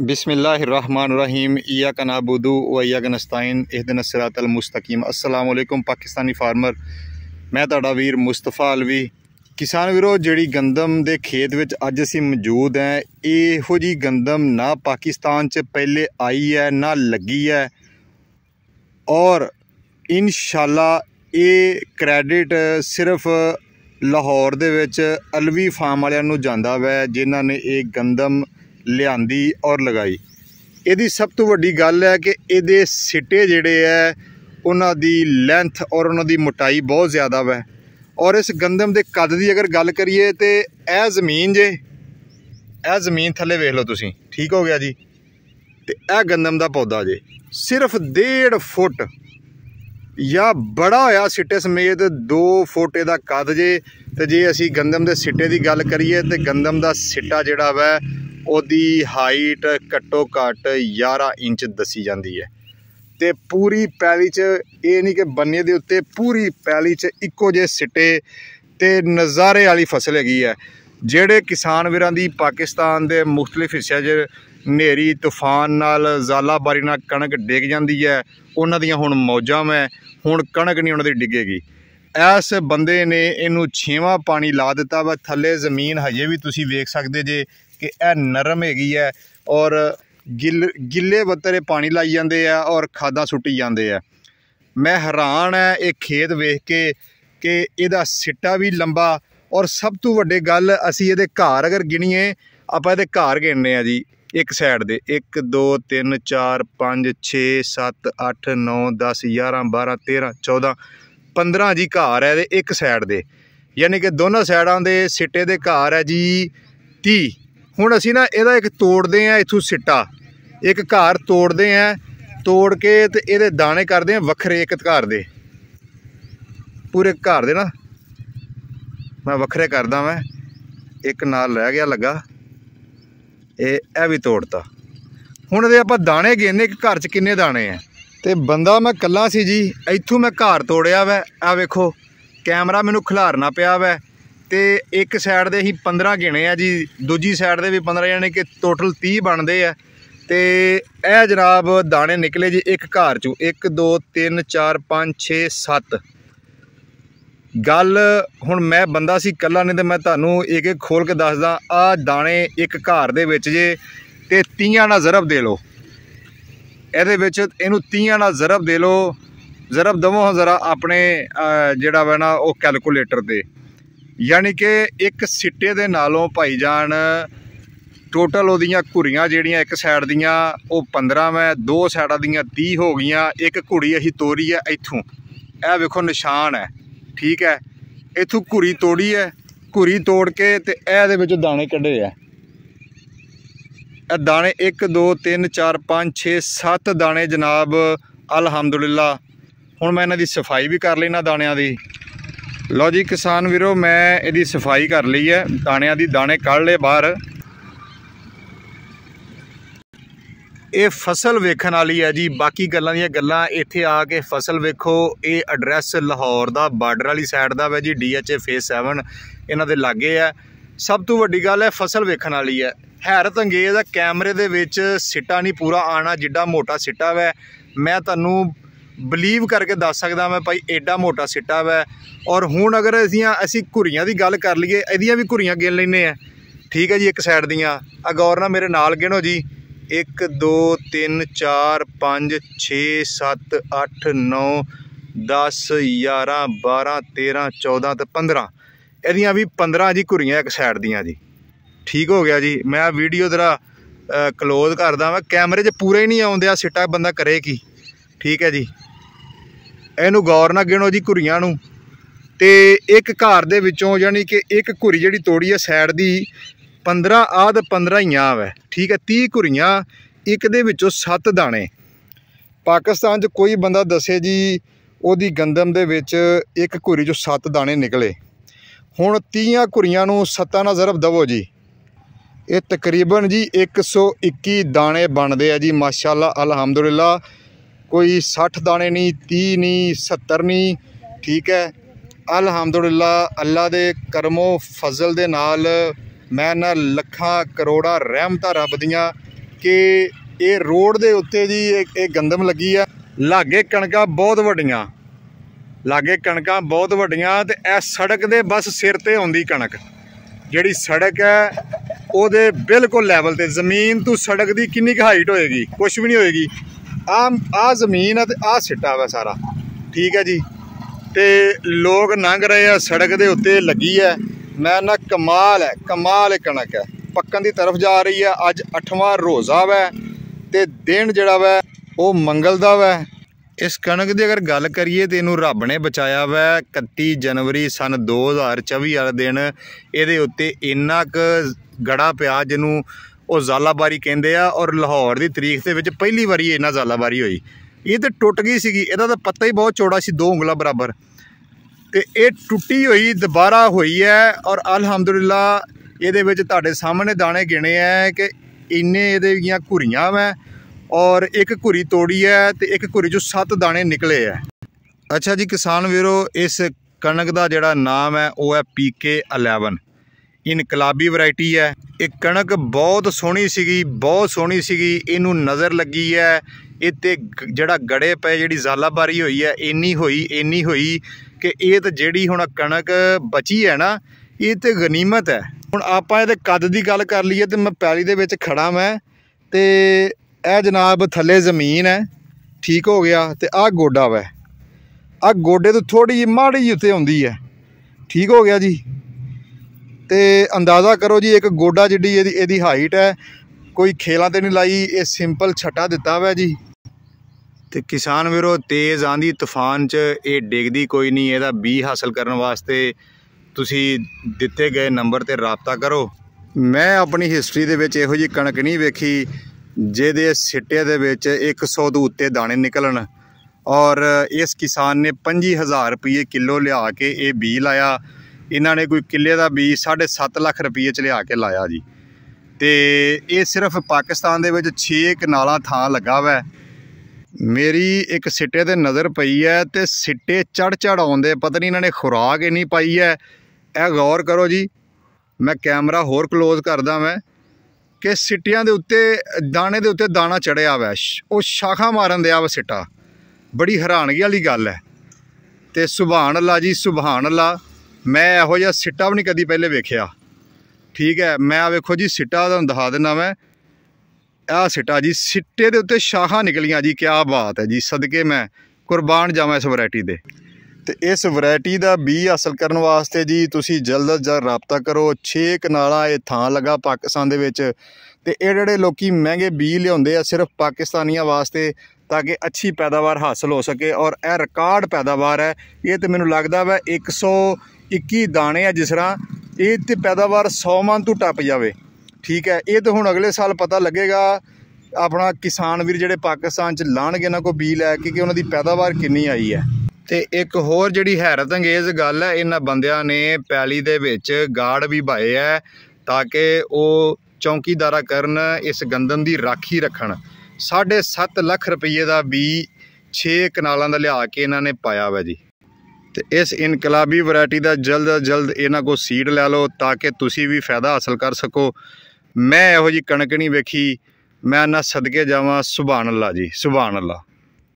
बिसमीम या कनाबुदू व या कनस्ताइन इहदन सरातलमुस्तकीम असलकुम ਪਾਕਿਸਤਾਨੀ ਫਾਰਮਰ ਮੈਂ ਤੁਹਾਡਾ ਵੀਰ ਮੁਸਤਫਾ ਅਲਵੀ ਕਿਸਾਨ ਵੀਰੋ ਜਿਹੜੀ ਗੰਦਮ ਦੇ ਖੇਤ ਵਿੱਚ ਅੱਜ ਅਸੀਂ ਮੌਜੂਦ ਹੈ ਇਹੋ ਜੀ ਗੰਦਮ ਨਾ ਪਾਕਿਸਤਾਨ 'ਚ ਪਹਿਲੇ ਆਈ ਹੈ ਨਾ ਲੱਗੀ ਹੈ ਔਰ ਇਨਸ਼ਾਅੱਲਾ ਇਹ ਕ੍ਰੈਡਿਟ ਸਿਰਫ ਲਾਹੌਰ ਦੇ ਵਿੱਚ ਅਲਵੀ ਫਾਰਮ ਵਾਲਿਆਂ ਨੂੰ ਜਾਂਦਾ ਵੈ ਜਿਨ੍ਹਾਂ ਨੇ ਇਹ ਗੰਦਮ ਲਿਆਂਦੀ ਔਰ ਲਗਾਈ ਇਹਦੀ ਸਭ ਤੋਂ ਵੱਡੀ ਗੱਲ ਹੈ ਕਿ ਇਹਦੇ ਸਿੱਟੇ ਜਿਹੜੇ ਹੈ ਉਹਨਾਂ ਦੀ ਲੈਂਥ ਔਰ ਉਹਨਾਂ ਦੀ ਮੋਟਾਈ ਬਹੁਤ ਜ਼ਿਆਦਾ ਵੈ ਔਰ ਇਸ ਗੰਦਮ ਦੇ ਕੱਦ ਦੀ ਅਗਰ ਗੱਲ ਕਰੀਏ ਤੇ ਇਹ ਜ਼ਮੀਨ ਜੇ ਇਹ ਜ਼ਮੀਨ ਥੱਲੇ ਵੇਖ ਲਓ ਤੁਸੀਂ ਠੀਕ ਹੋ ਗਿਆ ਜੀ ਤੇ ਇਹ ਗੰਦਮ ਦਾ ਪੌਦਾ ਜੇ ਸਿਰਫ 1.5 ਫੁੱਟ ਜਾਂ ਬੜਾ ਹੋਇਆ ਸਿੱਟੇ ਸਮੇਤ 2 ਫੁੱਟ ਦਾ ਕੱਦ ਜੇ ਤੇ ਜੇ ਅਸੀਂ ਗੰਦਮ ਦੇ ਸਿੱਟੇ ਦੀ ਗੱਲ ਕਰੀਏ ਤੇ ਗੰਦਮ ਦਾ ਸਿੱਟਾ ਜਿਹੜਾ ਵੈ ਉਹਦੀ ਹਾਈਟ ਘੱਟੋ ਘੱਟ 11 ਇੰਚ ਦੱਸੀ ਜਾਂਦੀ ਹੈ ਤੇ ਪੂਰੀ ਪੈਲੀ 'ਚ ਇਹ ਨਹੀਂ ਕਿ ਬੰਨੇ ਦੇ ਉੱਤੇ ਪੂਰੀ ਪੈਲੀ 'ਚ ਇੱਕੋ ਜੇ ਸਿੱਟੇ ਤੇ ਨਜ਼ਾਰੇ ਵਾਲੀ ਫਸਲ ਹੈਗੀ ਹੈ ਜਿਹੜੇ ਕਿਸਾਨ ਵੀਰਾਂ ਦੀ ਪਾਕਿਸਤਾਨ ਦੇ ਮੁxtਲਿਫ ਹਿੱਸਿਆਂ 'ਚ ਨੇਰੀ ਤੂਫਾਨ ਨਾਲ ਜ਼ਾਲਾਬਾਰੀ ਨਾਲ ਕਣਕ ਡਿੱਗ ਜਾਂਦੀ ਹੈ ਉਹਨਾਂ ਦੀਆਂ ਹੁਣ ਮੌਜਾਂ ਮੈਂ ਹੁਣ ਕਣਕ ਨਹੀਂ ਉਹਨਾਂ ਦੀ ਡਿੱਗੇਗੀ ਐਸ ਬੰਦੇ ਨੇ ਇਹਨੂੰ ਛੇਵਾਂ ਪਾਣੀ ਲਾ ਦਿੱਤਾ ਵਾ ਥੱਲੇ ਜ਼ਮੀਨ ਹਜੇ ਵੀ ਤੁਸੀਂ ਵੇਖ ਸਕਦੇ ਜੇ ਕਿ ਇਹ ਨਰਮ ਹੈਗੀ ਹੈ ਔਰ ਗਿੱਲੇ ਬੱਤਰੇ ਪਾਣੀ ਲਾਈ ਜਾਂਦੇ ਆ ਔਰ ਖਾਦਾਂ ਸੁੱਟੀ ਜਾਂਦੇ ਆ ਮੈਂ ਹੈਰਾਨ ਹੈ ਇਹ ਖੇਤ ਵੇਖ ਕੇ ਕਿ ਇਹਦਾ ਸਿੱਟਾ ਵੀ ਲੰਬਾ ਔਰ ਸਭ ਤੋਂ ਵੱਡੇ ਗੱਲ ਅਸੀਂ ਇਹਦੇ ਘਾਰ ਅਗਰ ਗਿਣੀਏ ਆਪਾਂ ਇਹਦੇ ਘਾਰ ਗਿਣਨੇ ਆ ਜੀ ਇੱਕ ਸਾਈਡ ਦੇ 1 2 3 4 5 6 7 8 9 10 11 12 13 14 15 ਜੀ ਘਾਰ ਹੈ ਇਹਦੇ ਇੱਕ ਸਾਈਡ ਦੇ ਯਾਨੀ ਕਿ ਦੋਨੋਂ ਸਾਈਡਾਂ ਦੇ ਸਿੱਟੇ ਦੇ ਘਾਰ ਹੈ ਜੀ 30 ਹੁਣ ਅਸੀਂ ਨਾ ਇਹਦਾ ਇੱਕ ਤੋੜਦੇ ਆ ਇਥੋਂ ਸਿੱਟਾ ਇੱਕ ਘਰ ਤੋੜਦੇ ਆ ਤੋੜ ਕੇ ਤੇ ਇਹਦੇ ਦਾਣੇ ਕਰਦੇ ਆ ਵੱਖਰੇ ਇੱਕ ਘਰ ਦੇ ਪੂਰੇ ਘਰ ਦੇ ਨਾ ਮੈਂ ਵੱਖਰੇ ਕਰਦਾ ਮੈਂ ਇੱਕ ਨਾਲ ਰਹਿ ਗਿਆ ਲੱਗਾ ਇਹ ਇਹ ਵੀ ਤੋੜਤਾ ਹੁਣ ਇਹਦੇ ਆਪਾਂ ਦਾਣੇ ਗਿਣਨੇ ਇੱਕ ਘਰ 'ਚ ਕਿੰਨੇ ਦਾਣੇ ਆ ਤੇ ਬੰਦਾ ਮੈਂ ਕੱਲਾ ਸੀ ਜੀ ਇੱਥੋਂ ਮੈਂ ਘਰ ਤੋੜਿਆ ਵੈ ਆ ਵੇਖੋ ਕੈਮਰਾ ਮੈਨੂੰ ਖਿਲਾਰਨਾ ਪਿਆ ਵੈ ਤੇ ਇੱਕ ਸਾਈਡ ਦੇ ਹੀ 15 ਗਿਣੇ ਆ ਜੀ ਦੂਜੀ ਸਾਈਡ ਦੇ ਵੀ 15 ਯਾਨੀ ਕਿ ਟੋਟਲ 30 ਬਣਦੇ ਆ ਤੇ ਇਹ ਜਨਾਬ ਦਾਣੇ ਨਿਕਲੇ ਜੀ ਇੱਕ ਘਾਰ ਚੋਂ 1 2 3 4 5 6 7 ਗੱਲ ਹੁਣ ਮੈਂ ਬੰਦਾ ਸੀ ਕੱਲਾ ਨਹੀਂ ਤੇ ਮੈਂ ਤੁਹਾਨੂੰ ਇੱਕ ਇੱਕ ਖੋਲ ਕੇ ਦੱਸਦਾ ਆ ਦਾਣੇ ਇੱਕ ਘਾਰ ਦੇ ਵਿੱਚ ਜੇ ਤੇ 30 ਨਾਲ ਜ਼ਰਬ ਦੇ ਲੋ ਇਹਦੇ ਵਿੱਚ ਇਹਨੂੰ 30 ਨਾਲ ਜ਼ਰਬ ਦੇ ਲੋ ਜ਼ਰਬ ਦਵੋ ਜ਼ਰਾ ਆਪਣੇ ਜਿਹੜਾ ਵੈਣਾ ਉਹ ਕੈਲਕੂਲੇਟਰ ਤੇ ਯਾਨੀ ਕਿ ਇੱਕ ਸਿੱਟੇ ਦੇ ਨਾਲੋਂ ਭਾਈ ਜਾਨ ਟੋਟਲ ਉਹਦੀਆਂ ਘੁਰੀਆਂ ਜਿਹੜੀਆਂ ਇੱਕ ਸਾਈਡ ਦੀਆਂ ਉਹ 15 ਮੈਂ ਦੋ ਸਾਈਡਾਂ ਦੀਆਂ 30 ਹੋ ਗਈਆਂ ਇੱਕ ਘੁੜੀ ਅਸੀਂ ਤੋੜੀ ਹੈ ਇੱਥੋਂ ਇਹ ਵੇਖੋ ਨਿਸ਼ਾਨ ਹੈ ਠੀਕ ਹੈ ਇੱਥੋਂ ਘੁਰੀ ਤੋੜੀ ਹੈ ਘੁਰੀ ਤੋੜ ਕੇ ਤੇ ਇਹ ਦੇ ਵਿੱਚ ਦਾਣੇ ਕੱਢੇ ਆ ਇਹ ਦਾਣੇ 1 2 3 4 5 6 7 ਦਾਣੇ ਜਨਾਬ ਅਲਹਮਦੁਲਿਲਾ ਹੁਣ ਮੈਂ ਇਹਨਾਂ ਦੀ ਸਫਾਈ ਵੀ ਕਰ ਲਈ ਦਾਣਿਆਂ ਦੀ ਲੋ ਜੀ ਕਿਸਾਨ ਵੀਰੋ ਮੈਂ ਇਹਦੀ ਸਫਾਈ ਕਰ ਲਈ ਹੈ ਦਾਣਿਆਂ ਦੀ ਦਾਣੇ ਕੱਢ ਲਏ ਬਾਹਰ ਇਹ ਫਸਲ ਵੇਖਣ ਵਾਲੀ ਹੈ ਜੀ ਬਾਕੀ ਗੱਲਾਂ ਦੀਆਂ ਗੱਲਾਂ ਇੱਥੇ ਆ ਕੇ ਫਸਲ ਵੇਖੋ ਇਹ ਐਡਰੈਸ ਲਾਹੌਰ ਦਾ ਬਾਰਡਰ ਵਾਲੀ ਸਾਈਡ ਦਾ ਹੈ ਜੀ ਡੀਐਚਏ ਫੇਸ 7 ਇਹਨਾਂ ਦੇ ਲਾਗੇ ਹੈ ਸਭ ਤੋਂ ਵੱਡੀ ਗੱਲ ਹੈ ਫਸਲ ਵੇਖਣ ਵਾਲੀ ਹੈ ਹੈਰਤ ਅੰਗੇਜ਼ ਹੈ ਕੈਮਰੇ ਦੇ ਵਿੱਚ ਸਿੱਟਾ ਨਹੀਂ ਪੂਰਾ ਆਣਾ ਜਿੱਡਾ ਮੋਟਾ ਸਿੱਟਾ ਹੈ ਮੈਂ ਤੁਹਾਨੂੰ ਬਲੀਵ ਕਰਕੇ ਦੱਸ ਸਕਦਾ ਮੈਂ ਭਾਈ ਐਡਾ ਮੋਟਾ ਸਿੱਟਾ ਵੈ ਔਰ ਹੁਣ ਅਗਰ ਅਸੀਂ ਅਸੀਂ ਘੁਰੀਆਂ ਦੀ ਗੱਲ ਕਰ ਲਈਏ ਇਹਦੀਆਂ ਵੀ ਘੁਰੀਆਂ ਗਿਣ ਲੈਨੇ ਆ ਠੀਕ ਹੈ ਜੀ ਇੱਕ ਸਾਈਡ ਦੀਆਂ ਆ ਗੌਰ ਨਾਲ ਮੇਰੇ ਨਾਲ ਗਿਣੋ ਜੀ 1 2 3 4 5 6 7 8 9 10 11 12 13 14 ਤੇ 15 ਇਹਦੀਆਂ ਵੀ 15 ਜੀ ਘੁਰੀਆਂ ਇੱਕ ਸਾਈਡ ਦੀਆਂ ਜੀ ਠੀਕ ਹੋ ਗਿਆ ਜੀ ਮੈਂ ਆ ਵੀਡੀਓ ਜਰਾ ਕਲੋਜ਼ ਕਰਦਾ ਮੈਂ ਕੈਮਰੇ 'ਚ ਪੂਰੇ ਹੀ ਨਹੀਂ ਆਉਂਦੇ ਆ ਸਿੱਟਾ ਬੰਦਾ ਕਰੇ ਕੀ ਠੀਕ ਹੈ ਜੀ ਇਹਨੂੰ ਗੌਰ ਨਾਲ ਗਿਣੋ ਜੀ ਘੁਰੀਆਂ ਨੂੰ ਤੇ ਇੱਕ ਘਰ ਦੇ ਵਿੱਚੋਂ ਯਾਨੀ ਕਿ ਇੱਕ ਘੁਰੀ ਜਿਹੜੀ ਤੋੜੀ ਹੈ ਸਾਈਡ ਦੀ 15 ਆਦ 15 ਹੀ ਆਵ ਹੈ ਠੀਕ ਹੈ 30 ਘੁਰੀਆਂ ਇੱਕ ਦੇ ਵਿੱਚੋਂ 7 ਦਾਣੇ ਪਾਕਿਸਤਾਨ 'ਚ ਕੋਈ ਬੰਦਾ ਦੱਸੇ ਜੀ ਉਹਦੀ ਗੰਦਮ ਦੇ ਵਿੱਚ ਇੱਕ ਘੁਰੀ 'ਚੋਂ 7 ਦਾਣੇ ਨਿਕਲੇ ਹੁਣ 30 ਘੁਰੀਆਂ ਨੂੰ 7 ਨਾਲ ਜ਼ਰਬ ਦਵੋ ਜੀ ਇਹ ਤਕਰੀਬਨ ਜੀ 121 ਦਾਣੇ ਬਣਦੇ ਆ ਜੀ ਮਾਸ਼ਾਅੱਲਾ ਅਲਹਮਦੁਲਿਲਾ ਕੋਈ 60 ਦਾਣੇ ਨਹੀਂ 30 ਨਹੀਂ 70 ਨਹੀਂ ਠੀਕ ਹੈ ਅਲਹਮਦੁਲਿਲਾ ਅੱਲਾ ਦੇ ਕਰਮੋ ਫਜ਼ਲ ਦੇ ਨਾਲ ਮੈਂ ਨਾ ਲੱਖਾਂ ਕਰੋੜਾਂ ਰਹਿਮਤਾਂ ਰੱਬ ਦੀਆਂ ਕਿ ਇਹ ਰੋਡ ਦੇ ਉੱਤੇ ਜੀ ਇਹ ਗੰਦਮ ਲੱਗੀ ਆ ਲਾਗੇ ਕਣਕਾਂ ਬਹੁਤ ਵੱਡੀਆਂ ਲਾਗੇ ਕਣਕਾਂ ਬਹੁਤ ਵੱਡੀਆਂ ਤੇ ਇਹ ਸੜਕ ਦੇ ਬਸ ਸਿਰ ਤੇ ਆਉਂਦੀ ਕਣਕ ਜਿਹੜੀ ਸੜਕ ਹੈ ਉਹਦੇ ਬਿਲਕੁਲ ਲੈਵਲ ਤੇ ਜ਼ਮੀਨ ਤੋਂ ਸੜਕ ਦੀ ਕਿੰਨੀ ਕੁ ਹਾਈਟ ਹੋਏਗੀ ਕੁਝ ਵੀ ਨਹੀਂ ਹੋਏਗੀ ਆ ਆ ਜ਼ਮੀਨ ਆ ਤੇ ਆ ਸਿੱਟਾ ਵਾ ਸਾਰਾ ਠੀਕ ਹੈ ਜੀ ਤੇ ਲੋਕ ਲੰਘ ਰਹੇ ਆ ਸੜਕ ਦੇ ਉੱਤੇ ਲੱਗੀ ਹੈ ਮੈਂ ਨਾ ਕਮਾਲ ਹੈ ਕਮਾਲ ਕਣਕ ਹੈ ਪੱਕਣ ਦੀ ਤਰਫ ਜਾ ਰਹੀ ਹੈ ਅੱਜ 8ਵਾਂ ਰੋਜ਼ਾ ਵੈ ਤੇ ਦਿਨ ਜਿਹੜਾ ਵੈ ਉਹ ਮੰਗਲ ਦਾ ਵੈ ਇਸ ਕਣਕ ਦੀ ਅਗਰ ਗੱਲ ਕਰੀਏ ਤੇ ਇਹਨੂੰ ਰੱਬ ਨੇ ਬਚਾਇਆ ਵੈ 31 ਜਨਵਰੀ ਸਨ 2024 ਵਾਲੇ ਦਿਨ ਇਹਦੇ ਉੱਤੇ ਇੰਨਾ ਕੁ ਗੜਾ ਪਿਆ ਜਿਹਨੂੰ ਉਹ ਜ਼ਾਲਾਬਾਰੀ ਕਹਿੰਦੇ ਆ ਔਰ ਲਾਹੌਰ ਦੀ ਤਾਰੀਖ ਦੇ ਵਿੱਚ ਪਹਿਲੀ ਵਾਰੀ ਇਹਨਾਂ ਜ਼ਾਲਾਬਾਰੀ ਹੋਈ ਇਹ ਤੇ ਟੁੱਟ ਗਈ ਸੀਗੀ ਇਹਦਾ ਤਾਂ ਪੱਤਾ ਹੀ ਬਹੁਤ ਚੌੜਾ ਸੀ ਦੋ ਉਂਗਲਾਂ ਬਰਾਬਰ ਤੇ ਇਹ ਟੁੱਟੀ ਹੋਈ ਦੁਬਾਰਾ ਹੋਈ ਹੈ ਔਰ ਅਲਹਮਦੁਲਿਲਾ ਇਹਦੇ ਵਿੱਚ ਤੁਹਾਡੇ ਸਾਹਮਣੇ ਦਾਣੇ ਗਿਣੇ ਆ ਕਿ ਇੰਨੇ ਇਹਦੇ ਗਿਆ ਘੁਰੀਆਂ ਵਾ ਔਰ ਇੱਕ ਘੁਰੀ ਤੋੜੀ ਹੈ ਤੇ ਇੱਕ ਘੁਰੀ ਜੋ ਸੱਤ ਦਾਣੇ ਨਿਕਲੇ ਆ ਅੱਛਾ ਜੀ ਕਿਸਾਨ ਵੀਰੋ ਇਸ ਕਣਕ ਦਾ ਜਿਹੜਾ ਨਾਮ ਹੈ ਉਹ ਹੈ ਪੀਕੇ 11 ਇਨਕਲਾਬੀ ਵੈਰਾਈਟੀ ਹੈ ਇਹ ਕਣਕ ਬਹੁਤ ਸੋਹਣੀ ਸੀਗੀ ਬਹੁਤ ਸੋਹਣੀ ਸੀਗੀ ਇਹਨੂੰ ਨਜ਼ਰ ਲੱਗੀ ਹੈ ਇੱਥੇ ਜਿਹੜਾ ਗੜੇ ਪਏ ਜਿਹੜੀ ਜ਼ਾਲਾਬਾਰੀ ਹੋਈ ਹੈ ਇੰਨੀ ਹੋਈ ਇੰਨੀ ਹੋਈ ਕਿ ਇਹ ਤਾਂ ਜਿਹੜੀ ਹੁਣ ਕਣਕ ਬਚੀ ਹੈ ਨਾ ਇਹ ਤੇ ਗਨੀਮਤ ਹੈ ਹੁਣ ਆਪਾਂ ਇਹਦੇ ਕੱਦ ਦੀ ਗੱਲ ਕਰ ਲਈਏ ਤੇ ਮੈਂ ਪੈਲੀ ਦੇ ਵਿੱਚ ਖੜਾ ਮੈਂ ਤੇ ਇਹ ਜਨਾਬ ਥੱਲੇ ਜ਼ਮੀਨ ਹੈ ਠੀਕ ਹੋ ਗਿਆ ਤੇ ਆਹ ਗੋਡਾ ਵੈ ਆਹ ਗੋਡੇ ਤੋਂ ਥੋੜੀ ਜਿਹੀ ਮਾੜੀ ਜਿਹੀ ਉੱਤੇ ਹੁੰਦੀ ਹੈ ਠੀਕ ਹੋ ਗਿਆ ਜੀ ਤੇ ਅੰਦਾਜ਼ਾ ਕਰੋ ਜੀ ਇੱਕ ਗੋਡਾ ਜਿੱਡੀ ਇਹਦੀ ਇਹਦੀ ਹਾਈਟ ਹੈ ਕੋਈ ਖੇਲਾਂ ਤੇ ਨਹੀਂ ਲਾਈ ਇਹ ਸਿੰਪਲ ਛਟਾ ਦਿੱਤਾ ਹੋਇਆ ਜੀ ਤੇ ਕਿਸਾਨ ਵੀਰੋ ਤੇਜ਼ ਆਂਦੀ ਤੂਫਾਨ 'ਚ ਇਹ ਡਿੱਗਦੀ ਕੋਈ ਨਹੀਂ ਇਹਦਾ ਬੀ ਹਾਸਲ ਕਰਨ ਵਾਸਤੇ ਤੁਸੀਂ ਦਿੱਤੇ ਗਏ ਨੰਬਰ ਤੇ ਰਾਬਤਾ ਕਰੋ ਮੈਂ ਆਪਣੀ ਹਿਸਟਰੀ ਦੇ ਵਿੱਚ ਇਹੋ ਜੀ ਕਣਕ ਨਹੀਂ ਵੇਖੀ ਜਿਹਦੇ ਸਿੱਟੇ ਦੇ ਵਿੱਚ 100 ਤੋਂ ਉੱਤੇ ਦਾਣੇ ਨਿਕਲਣ ਔਰ ਇਸ ਕਿਸਾਨ ਨੇ 25000 ਰੁਪਏ ਕਿਲੋ ਲਿਆ ਕੇ ਇਹ ਬੀ ਲਾਇਆ ਇਹਨਾਂ ਨੇ ਕੋਈ ਕਿੱਲੇ ਦਾ ਬੀਜ 7.5 ਲੱਖ ਰੁਪਏ ਚ ਲਿਆ ਕੇ ਲਾਇਆ ਜੀ ਤੇ ਇਹ ਸਿਰਫ ਪਾਕਿਸਤਾਨ ਦੇ ਵਿੱਚ 6 ਕਨਾਲਾਂ ਥਾਂ ਲੱਗਾ ਵੈ ਮੇਰੀ ਇੱਕ ਸਿੱਟੇ ਤੇ ਨਜ਼ਰ ਪਈ ਹੈ ਤੇ ਸਿੱਟੇ ਚੜ ਚੜ ਆਉਂਦੇ ਪਤਾ ਨਹੀਂ ਇਹਨਾਂ ਨੇ ਖੁਰਾਕ ਹੀ ਨਹੀਂ ਪਾਈ ਹੈ ਇਹ ਗੌਰ ਕਰੋ ਜੀ ਮੈਂ ਕੈਮਰਾ ਹੋਰ ਕਲੋਜ਼ ਕਰਦਾ ਮੈਂ ਕਿ ਸਿੱਟਿਆਂ ਦੇ ਉੱਤੇ ਦਾਣੇ ਦੇ ਉੱਤੇ ਦਾਣਾ ਚੜਿਆ ਵੈ ਉਹ ਸ਼ਾਖਾ ਮਾਰਨ ਦੇ ਆ ਸਿੱਟਾ ਬੜੀ ਹੈਰਾਨਗੀ ਵਾਲੀ ਗੱਲ ਹੈ ਤੇ ਸੁਭਾਨ ਅੱਲਾ ਜੀ ਸੁਭਾਨ ਅੱਲਾ ਮੈਂ ਇਹੋ ਜਿਹਾ ਸਿੱਟਾ ਵੀ ਨਹੀਂ ਕਦੀ ਪਹਿਲੇ ਵੇਖਿਆ ਠੀਕ ਹੈ ਮੈਂ ਆ ਵੇਖੋ ਜੀ ਸਿੱਟਾ ਤੁਹਾਨੂੰ ਦਿਖਾ ਦਿੰਦਾ ਮੈਂ ਆ ਸਿੱਟਾ ਜੀ ਸਿੱਟੇ ਦੇ ਉੱਤੇ ਸ਼ਾਖਾਂ ਨਿਕਲੀਆਂ ਜੀ ਕੀ ਬਾਤ ਹੈ ਜੀ ਸਦਕੇ ਮੈਂ ਕੁਰਬਾਨ ਜਾਵਾਂ ਇਸ ਵੈਰਾਈਟੀ ਦੇ ਤੇ ਇਸ ਵੈਰਾਈਟੀ ਦਾ ਬੀ ਹਾਸਲ ਕਰਨ ਵਾਸਤੇ ਜੀ ਤੁਸੀਂ ਜਲਦ ਜਲ ਜਲਦ ਰਾਬਤਾ ਕਰੋ 6 ਕਨਾਲਾਂ ਇਹ ਥਾਂ ਲਗਾ ਪਾਕਿਸਤਾਨ ਦੇ ਵਿੱਚ ਤੇ ਇਹ ਜਿਹੜੇ ਲੋਕੀ ਮਹਿੰਗੇ ਬੀ ਲਿਆਉਂਦੇ ਆ ਸਿਰਫ ਪਾਕਿਸਤਾਨੀਆਂ ਵਾਸਤੇ ਤਾਂ ਕਿ ਅੱਛੀ ਪੈਦਾਵਾਰ ਹਾਸਲ ਹੋ ਸਕੇ ਔਰ ਇਹ ਰਿਕਾਰਡ ਪੈਦਾਵਾਰ ਹੈ ਇਹ ਤੇ ਮੈਨੂੰ ਲੱਗਦਾ ਵਾ 100 21 ਦਾਣੇ ਆ ਜਿਸ ਤਰ੍ਹਾਂ ਇਹ ਤੇ ਪੈਦਾਵਾਰ 100 ਮਨ ਤੋਂ ਟੱਪ ਜਾਵੇ ਠੀਕ ਹੈ ਇਹ ਤਾਂ ਹੁਣ ਅਗਲੇ ਸਾਲ ਪਤਾ ਲੱਗੇਗਾ ਆਪਣਾ ਕਿਸਾਨ ਵੀਰ ਜਿਹੜੇ ਪਾਕਿਸਤਾਨ ਚ ਲਾਣਗੇ ਨਾ ਕੋ ਬੀ ਲੈ ਕੇ ਕਿ ਉਹਨਾਂ ਦੀ ਪੈਦਾਵਾਰ ਕਿੰਨੀ ਆਈ ਹੈ ਤੇ ਇੱਕ ਹੋਰ ਜਿਹੜੀ ਹੈਰਤ ਅੰਗੇਜ਼ ਗੱਲ ਹੈ ਇਹਨਾਂ ਬੰਦਿਆਂ ਨੇ ਪੈਲੀ ਦੇ ਵਿੱਚ ਗਾੜ ਵੀ ਭਾਏ ਹੈ ਤਾਂ ਕਿ ਉਹ ਚੌਂਕੀਦਾਰਾ ਕਰਨ ਇਸ ਗੰਦਮ ਦੀ ਰਾਖੀ ਰੱਖਣ 7.5 ਲੱਖ ਰੁਪਏ ਦਾ ਬੀ 6 ਕਨਾਲਾਂ ਦਾ ਲਿਆ ਕੇ ਇਹਨਾਂ ਨੇ ਪਾਇਆ ਵਾ ਜੀ ਤੇ ਇਸ ਇਨਕਲਾਬੀ ਵੈਰਾਈਟੀ ਦਾ ਜਲਦ ਜਲਦ ਇਹਨਾਂ ਕੋ ਸੀਡ ਲੈ ਲਓ ਤਾਂ ਕਿ ਤੁਸੀਂ ਵੀ ਫਾਇਦਾ ਹਾਸਲ ਕਰ ਸਕੋ ਮੈਂ ਇਹੋ ਜੀ ਕਣਕ ਨਹੀਂ ਵੇਖੀ ਮੈਂ ਨਾ ਸਦਕੇ ਜਾਵਾਂ ਸੁਭਾਨ ਅੱਲਾ ਜੀ ਸੁਭਾਨ ਅੱਲਾ